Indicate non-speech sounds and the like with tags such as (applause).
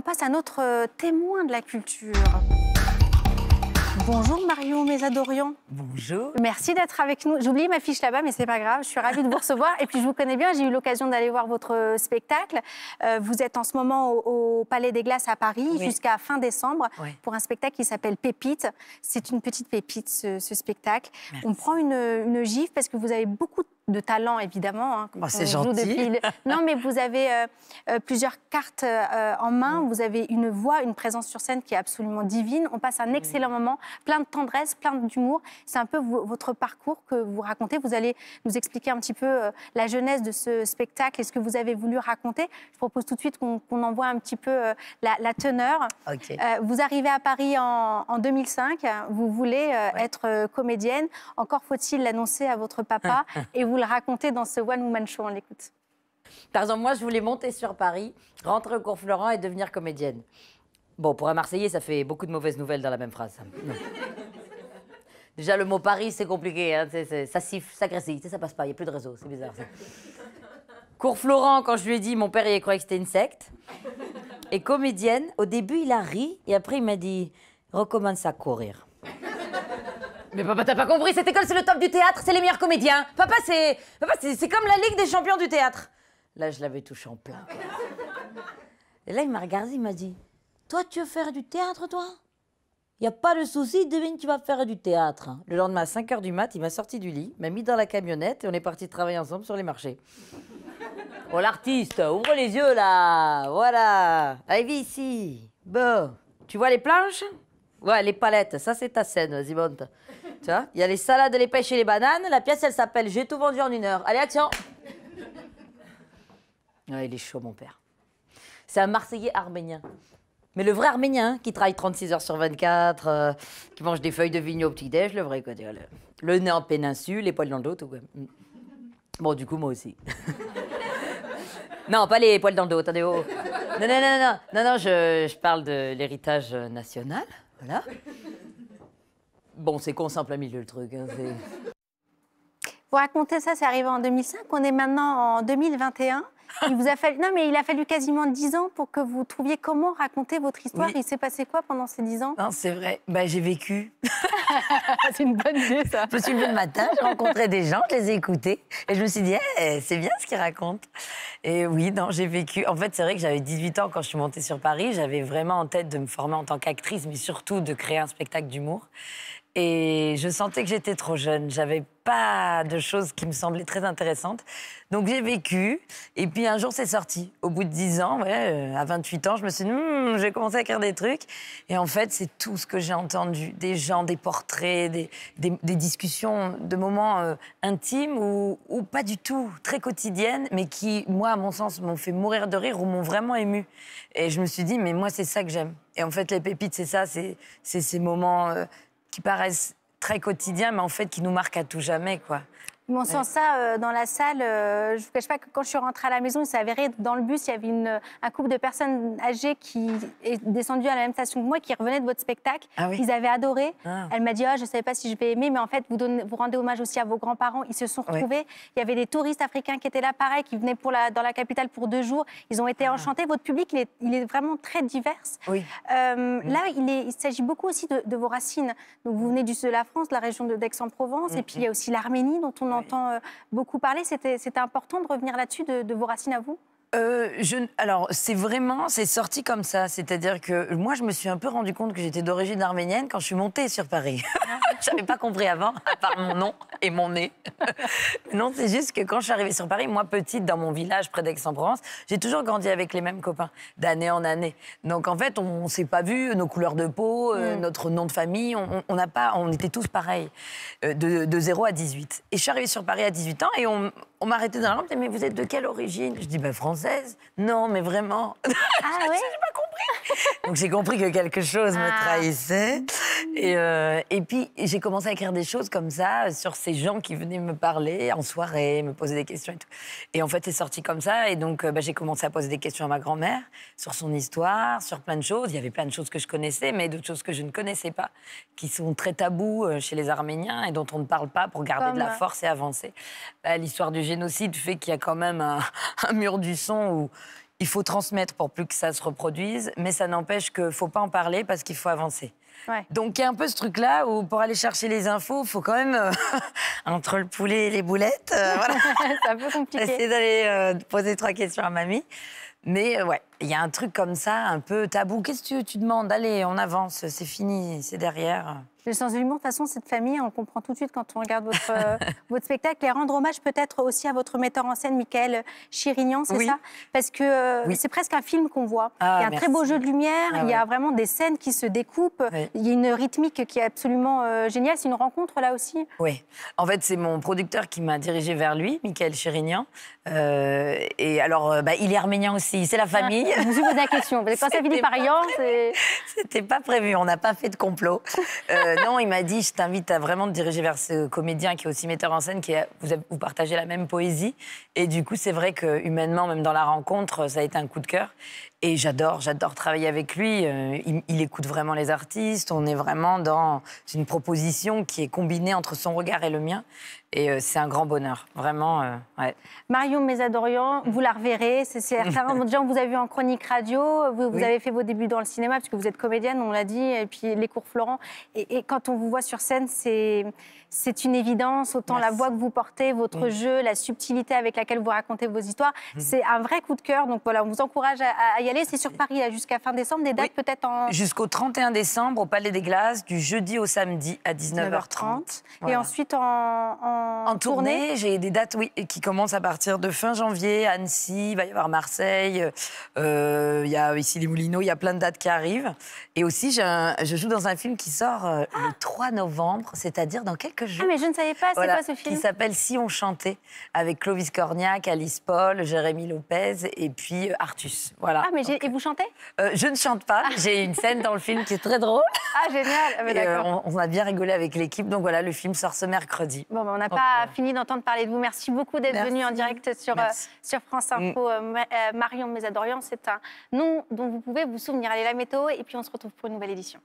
On passe à notre euh, témoin de la culture. Bonjour Mario Mésadorian. Bonjour. Merci d'être avec nous. J'oublie ma fiche là-bas, mais c'est pas grave. Je suis ravie de vous recevoir. Et puis je vous connais bien. J'ai eu l'occasion d'aller voir votre euh, spectacle. Euh, vous êtes en ce moment au, Palais des Glaces à Paris jusqu'à fin décembre pour un spectacle qui s'appelle Pépite. C'est une petite pépite ce, spectacle. On prend une, une gifle parce que vous avez beaucoup de de talent, évidemment. Hein, oh, c'est gentil. (laughs) Non, mais vous avez euh, euh, plusieurs cartes euh, en main. Mm. Vous avez une voix, une présence sur scène qui est absolument divine. On passe un mm. excellent moment, plein de tendresse, plein d'humour. C'est un peu votre parcours que vous racontez. Vous allez nous expliquer un petit peu la jeunesse de ce spectacle et ce que vous avez voulu raconter. Je propose tout de suite qu'on envoie un petit peu la, teneur. vous arrivez à Paris en, 2005. Vous voulez être comédienne. Encore faut-il l'annoncer à votre papa (laughs) et vous raconter dans ce One Woman Show. On l'écoute. Par exemple, moi, je voulais monter sur Paris, rentrer au cours Florent et devenir comédienne. Bon, pour un Marseillais, ça fait beaucoup de mauvaises nouvelles dans la même phrase. Déjà, le mot Paris, c'est compliqué. Hein, ça siffle, ça grésille, ça passe pas, il n'y a plus de réseau, c'est bizarre. Ça. Cours Florent, quand je lui ai dit, mon père, il croyait que c'était une secte. Et comédienne, au début, il a ri et après, il m'a dit recommence à courir. Mais papa, t'as pas compris, cette école c'est le top du théâtre, c'est les meilleurs comédiens. Papa, c'est. Papa, c'est comme la Ligue des champions du théâtre. Là, je l'avais touché en plein. Et là, il m'a regardé, il m'a dit Toi, tu veux faire du théâtre, toi y a pas de souci, devine, tu vas faire du théâtre. Le lendemain, à 5h du mat, il m'a sorti du lit, m'a mis dans la camionnette et on est parti travailler ensemble sur les marchés. Oh, l'artiste, ouvre les yeux là Voilà Allez, viens ici Bon, tu vois les planches Ouais, les palettes, ça c'est ta scène, vas Tu vois, il y a les salades, les pêches et les bananes. La pièce, elle s'appelle J'ai tout vendu en une heure. Allez, action Il est chaud, mon père. C'est un Marseillais arménien. Mais le vrai arménien, qui travaille 36 heures sur 24, euh, qui mange des feuilles de vigne au petit-déj, le vrai, quoi. Le, nez en péninsule, les poils dans le dos, tout, quoi. Mm. Bon, du coup, moi aussi. (laughs) non, pas les poils dans le dos, attendez, oh. Non, non, non, non, non, non, je parle de l'héritage national. Voilà. (laughs) Bon, c'est con, simple à milieu le truc. Hein, Vous racontez ça, c'est arrivé en 2005, on est maintenant en 2021 il vous a fallu, non, mais il a fallu quasiment 10 ans pour que vous trouviez comment raconter votre histoire. Il s'est passé quoi pendant ces dix ans Non, c'est vrai. Bah, j'ai vécu. (laughs) c'est une bonne idée, ça. Je me suis levée le matin, j'ai rencontré des gens, je les ai écoutés. Et je me suis dit, eh, c'est bien ce qu'ils racontent. Et oui, non, j'ai vécu. En fait, c'est vrai que j'avais 18 ans quand je suis montée sur Paris. J'avais vraiment en tête de me former en tant qu'actrice, mais surtout de créer un spectacle d'humour. Et je sentais que j'étais trop jeune. J'avais pas de choses qui me semblaient très intéressantes. Donc j'ai vécu. Et puis un jour, c'est sorti. Au bout de 10 ans, ouais, euh, à 28 ans, je me suis dit, hmm, j'ai commencé à écrire des trucs. Et en fait, c'est tout ce que j'ai entendu. Des gens, des portraits, des, discussions de moments euh, intimes ou, pas du tout, très quotidiennes, mais qui, moi, à mon sens, m'ont fait mourir de rire ou m'ont vraiment ému. Et je me suis dit, mais moi, c'est ça que j'aime. Et en fait, les pépites, c'est ça, c'est ces moments... Euh, qui paraissent très quotidiens, mais en fait qui nous marquent à tout jamais, quoi on sent ça euh, dans la salle. Euh, je ne cache pas que quand je suis rentrée à la maison, il s'est avéré dans le bus, il y avait une, un couple de personnes âgées qui est descendu à la même station que moi, qui revenaient de votre spectacle. Ah Ils avaient adoré. Ah. Elle m'a dit ah, Je ne savais pas si je vais aimer, mais en fait, vous, donnez, vous rendez hommage aussi à vos grands-parents. Ils se sont retrouvés. Il y avait des touristes africains qui étaient là, pareil, qui venaient pour la, dans la capitale pour deux jours. Ils ont été enchantés. Votre public, il est, vraiment très divers. Euh, là, il, il s'agit beaucoup aussi de, vos racines. Donc, vous venez du sud de la France, de la région d'Aix-en-Provence, et mm, puis mm. il y a aussi l'Arménie, dont on en entend euh, beaucoup parler. C'était important de revenir là-dessus, de vos racines à vous euh, je, alors, c'est vraiment, c'est sorti comme ça. C'est-à-dire que moi, je me suis un peu rendu compte que j'étais d'origine arménienne quand je suis montée sur Paris. (laughs) je n'avais pas compris avant, à part mon nom et mon nez. (laughs) non, c'est juste que quand je suis arrivée sur Paris, moi, petite, dans mon village près d'Aix-en-Provence, j'ai toujours grandi avec les mêmes copains, d'année en année. Donc, en fait, on ne s'est pas vu, nos couleurs de peau, euh, mm. notre nom de famille, on n'a pas, on était tous pareils, euh, de, 0 à 18. Et je suis arrivée sur Paris à 18 ans et on, on m'a arrêté dans la rue, mais vous êtes de quelle origine Je dis, ben, France non, mais vraiment. Ah, (laughs) je n'ai pas compris. Donc j'ai compris que quelque chose me ah. trahissait. Euh, et, puis, j'ai commencé à écrire des choses comme ça euh, sur ces gens qui venaient me parler en soirée, me poser des questions et tout. Et en fait, c'est sorti comme ça. Et donc, euh, bah, j'ai commencé à poser des questions à ma grand-mère sur son histoire, sur plein de choses. Il y avait plein de choses que je connaissais, mais d'autres choses que je ne connaissais pas, qui sont très tabous chez les Arméniens et dont on ne parle pas pour garder de la force et avancer. Bah, l'histoire du génocide fait qu'il y a quand même un, (laughs) un mur du son où il faut transmettre pour plus que ça se reproduise, mais ça n'empêche qu'il ne faut pas en parler parce qu'il faut avancer. Donc il y a un peu ce truc-là où pour aller chercher les infos, il faut quand même, euh, (laughs) entre le poulet et les boulettes, euh, (laughs) c'est un peu (laughs) compliqué. Essayer d'aller euh, poser trois questions à mamie. Mais ouais, il y a un truc comme ça, un peu tabou. Qu'est-ce que tu, demandes Allez, on avance, c'est fini, c'est derrière. Le sens de l'humour, de toute façon, cette famille, on comprend tout de suite quand on regarde euh, (laughs) votre, spectacle. Et rendre hommage peut-être aussi à votre metteur en scène, Michael Chirignan, c'est ça Parce que euh, c'est presque un film qu'on voit. Ah, il y a un très beau jeu de lumière, ah il y a vraiment des scènes qui se découpent, il y a une rythmique qui est absolument euh, géniale. C'est une rencontre là aussi Oui. En fait, c'est mon producteur qui m'a dirigé vers lui, Michael Chirignan. et alors, bah, il est arménien aussi, c'est la ah, famille. Je vous pose la question. quand C'était pas prévu, on n'a pas fait de complot. Euh, (laughs) non, il m'a dit je t'invite à vraiment te diriger vers ce comédien qui est aussi metteur en scène, qui vous, partagez la même poésie. Et du coup, c'est vrai que humainement, même dans la rencontre, ça a été un coup de cœur. Et j'adore, j'adore travailler avec lui. Euh, il, écoute vraiment les artistes. On est vraiment dans une proposition qui est combinée entre son regard et le mien. Et euh, c'est un grand bonheur, vraiment. Euh, ouais. Marion Mésadorian, vous la reverrez, c'est Déjà, on (laughs) vous a vu en chronique radio, vous, avez fait vos débuts dans le cinéma, puisque vous êtes comédienne, on l'a dit, et puis les cours Florent. Et, quand on vous voit sur scène, c'est, c'est une évidence, autant la voix que vous portez, votre mm. jeu, la subtilité avec laquelle vous racontez vos histoires. Mm. C'est un vrai coup de cœur, donc voilà, on vous encourage à, y aller. C'est sur Paris, jusqu'à fin décembre, des dates peut-être en... Jusqu'au 31 décembre, au Palais des Glaces, du jeudi au samedi à 19h30. Et ensuite en en, tournée. J'ai des dates oui, qui commencent à partir de fin janvier, Annecy, il va y avoir Marseille, euh, il y a ici les Moulineaux, il y a plein de dates qui arrivent. Et aussi, je joue dans un film qui sort euh, ah. le 3 novembre, c'est-à-dire dans quelques jours. Ah, mais je ne savais pas, c'est quoi ce film Qui s'appelle Si on chantait, avec Clovis Corniac, Alice Paul, Jérémy Lopez et puis euh, Artus. Voilà. Ah, mais et vous chantez Je ne chante pas, ah. j'ai une scène dans le film qui est très drôle. Ah, génial ah, et, on, a bien rigolé avec l'équipe. Donc voilà, le film sort ce mercredi. Bon, on a pas fini d'entendre parler de vous. Merci beaucoup d'être venu en direct sur, euh, sur France mm. Info. Euh, euh, Marion Mesadorian, c'est un nom dont vous pouvez vous souvenir. Allez, la météo, et puis on se retrouve pour une nouvelle édition.